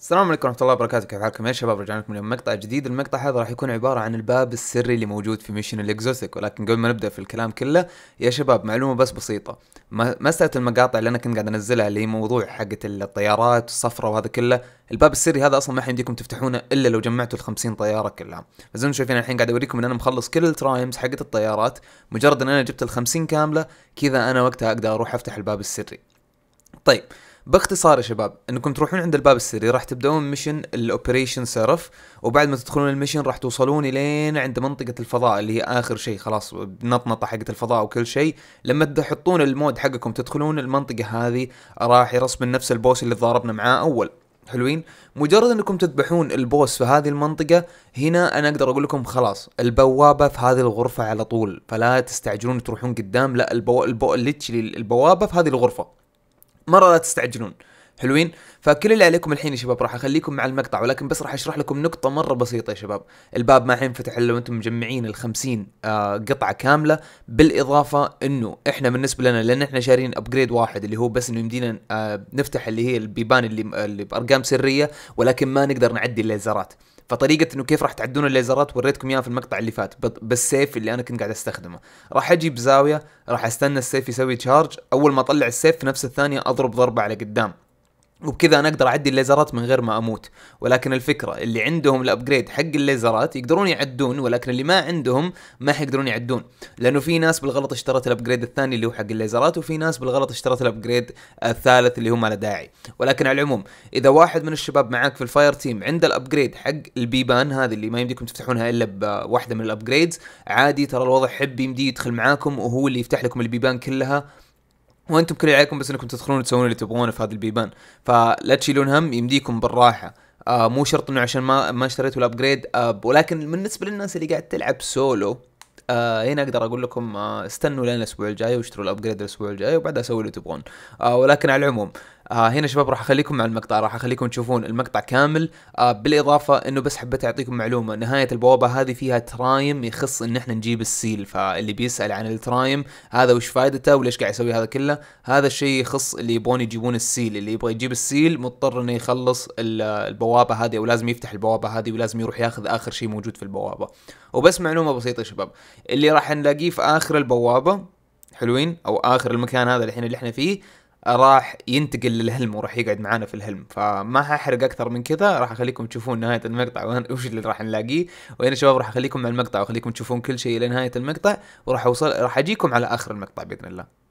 السلام عليكم ورحمة الله وبركاته كيف حالكم يا شباب رجعنا لكم اليوم مقطع جديد المقطع هذا راح يكون عبارة عن الباب السري اللي موجود في ميشن الاكزوتيك ولكن قبل ما نبدأ في الكلام كله يا شباب معلومة بس بسيطة مسألة المقاطع اللي أنا كنت قاعد أنزلها اللي هي موضوع حقة الطيارات والصفرة وهذا كله الباب السري هذا أصلا ما حيمديكم تفتحونه إلا لو جمعتوا ال 50 طيارة كلها فزي ما شايفين الحين قاعد أوريكم إن أنا مخلص كل الترايمز حقة الطيارات مجرد إن أنا جبت ال 50 كاملة كذا أنا وقتها أقدر أروح أفتح الباب السري طيب باختصار يا شباب انكم تروحون عند الباب السري راح تبدون ميشن الاوبريشن سيرف وبعد ما تدخلون الميشن راح توصلون لين عند منطقه الفضاء اللي هي اخر شيء خلاص بنطنطه حقت الفضاء وكل شيء لما تحطون المود حقكم تدخلون المنطقه هذه راح يرسم نفس البوس اللي ضاربنا معاه اول حلوين مجرد انكم تذبحون البوس في هذه المنطقه هنا انا اقدر اقول لكم خلاص البوابه في هذه الغرفه على طول فلا تستعجلون تروحون قدام لا البو... البو... البوابه في هذه الغرفه مره لا تستعجلون حلوين فكل اللي عليكم الحين يا شباب راح اخليكم مع المقطع ولكن بس راح اشرح لكم نقطه مره بسيطه يا شباب الباب ما حينفتح الا وانتم مجمعين ال 50 آه، قطعه كامله بالاضافه انه احنا بالنسبه لنا لان احنا شارين ابجريد واحد اللي هو بس انه يمدينا آه، نفتح اللي هي البيبان اللي, اللي بارقام سريه ولكن ما نقدر نعدي الليزرات فطريقه انه كيف راح تعدون الليزرات وريتكم اياها في المقطع اللي فات بالسيف اللي انا كنت قاعد استخدمه راح اجي بزاويه راح استنى السيف يسوي تشارج اول ما اطلع السيف في نفس الثانيه اضرب ضربه على قدام وبكذا انا اقدر اعدي الليزرات من غير ما اموت ولكن الفكره اللي عندهم الابجريد حق الليزرات يقدرون يعدون ولكن اللي ما عندهم ما حيقدرون يعدون لانه في ناس بالغلط اشترت الابجريد الثاني اللي هو حق الليزرات وفي ناس بالغلط اشترت الابجريد الثالث اللي هو ما له داعي ولكن على العموم اذا واحد من الشباب معاك في الفاير تيم عنده الابجريد حق البيبان هذه اللي ما يمديكم تفتحونها الا بواحده من الابجريدز عادي ترى الوضع حب يمدي يدخل معاكم وهو اللي يفتح لكم البيبان كلها وانتم كل عليكم بس انكم تدخلون وتسوون اللي تبغونه في هذا البيبان فلا تشيلون هم يمديكم بالراحه آه مو شرط انه عشان ما ما اشتريتوا الابجريد آه ولكن بالنسبه للناس اللي قاعد تلعب سولو آه هنا اقدر اقول لكم آه استنوا لين الاسبوع الجاي واشتروا الابجريد الاسبوع الجاي وبعدها سووا اللي تبغون آه ولكن على العموم آه هنا شباب راح اخليكم مع المقطع راح اخليكم تشوفون المقطع كامل آه بالاضافه انه بس حبيت اعطيكم معلومه نهايه البوابه هذه فيها ترايم يخص ان احنا نجيب السيل فاللي بيسال عن الترايم هذا وش فائدته وليش قاعد يسوي هذا كله هذا الشيء يخص اللي يبون يجيبون السيل اللي يبغى يجيب السيل مضطر انه يخلص البوابه هذه او لازم يفتح البوابه هذه ولازم يروح ياخذ اخر شيء موجود في البوابه وبس معلومه بسيطه شباب اللي راح نلاقيه في اخر البوابه حلوين او اخر المكان هذا الحين اللي احنا فيه راح ينتقل للهلم وراح يقعد معانا في الهلم فما ححرق اكثر من كذا راح اخليكم تشوفون نهايه المقطع وش اللي راح نلاقيه وين شباب راح اخليكم مع المقطع واخليكم تشوفون كل شيء لنهايه المقطع وراح اوصل راح اجيكم على اخر المقطع باذن الله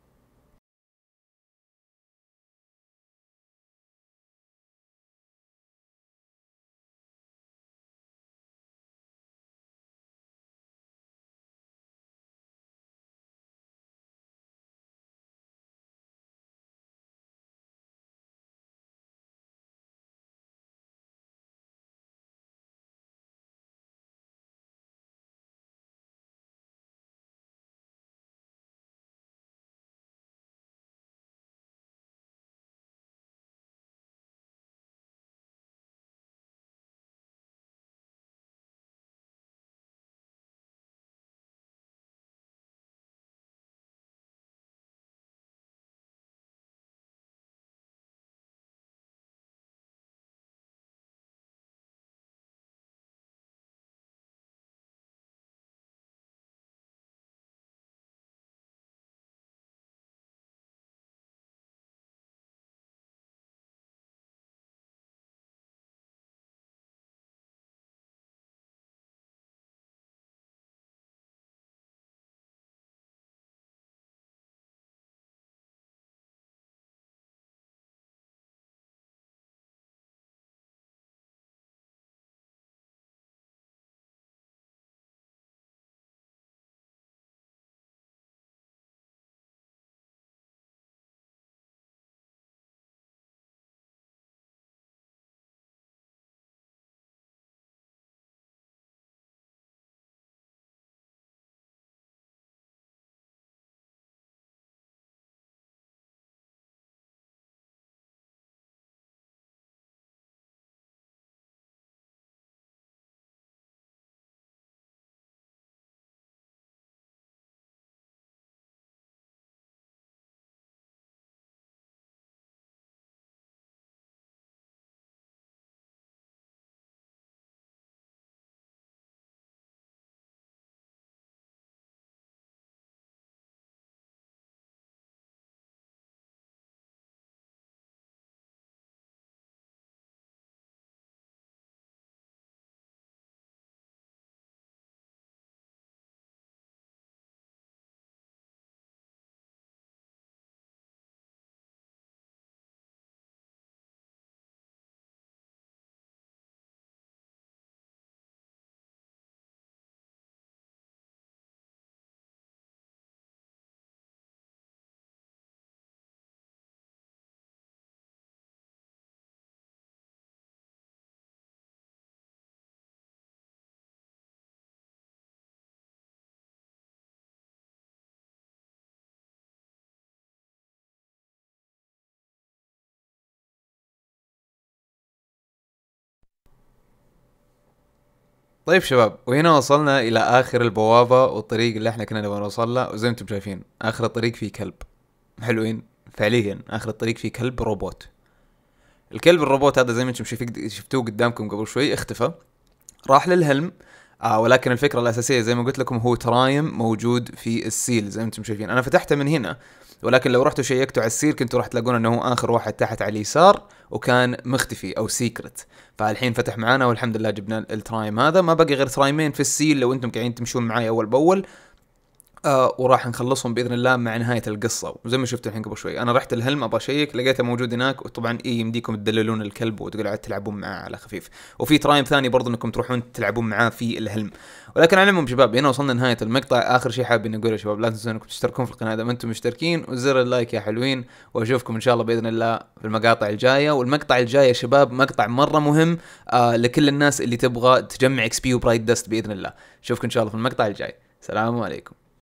طيب شباب وهنا وصلنا الى اخر البوابه والطريق اللي احنا كنا نبغى نوصل له وزي ما انتم شايفين اخر الطريق فيه كلب حلوين فعليا اخر الطريق فيه كلب روبوت الكلب الروبوت هذا زي ما انتم شفتوه قدامكم قبل شوي اختفى راح للهلم آه ولكن الفكره الاساسيه زي ما قلت لكم هو ترايم موجود في السيل زي ما انتم شايفين انا فتحته من هنا ولكن لو رحتوا شيكتوا على السيل كنتوا راح تلاقون انه هو اخر واحد تحت على اليسار وكان مختفي او سيكرت فالحين فتح معانا والحمد لله جبنا الترايم هذا ما بقي غير ترايمين في السيل لو انتم قاعدين تمشون معي اول باول آه وراح نخلصهم باذن الله مع نهايه القصه وزي ما شفتوا الحين قبل شوي انا رحت الهلم ابغى اشيك لقيته موجود هناك وطبعا اي يمديكم تدللون الكلب عاد تلعبون معاه على خفيف وفي ترايم ثاني برضو انكم تروحون تلعبون معاه في الهلم ولكن على العموم شباب هنا وصلنا نهايه المقطع اخر شيء حابب اني اقوله يا شباب لا تنسون انكم تشتركون في القناه اذا ما انتم مشتركين وزر اللايك يا حلوين واشوفكم ان شاء الله باذن الله في المقاطع الجايه والمقطع الجاي يا شباب مقطع مره مهم آه لكل الناس اللي تبغى تجمع اكس بي وبرايت دست باذن الله اشوفكم ان شاء الله في المقطع الجاي السلام عليكم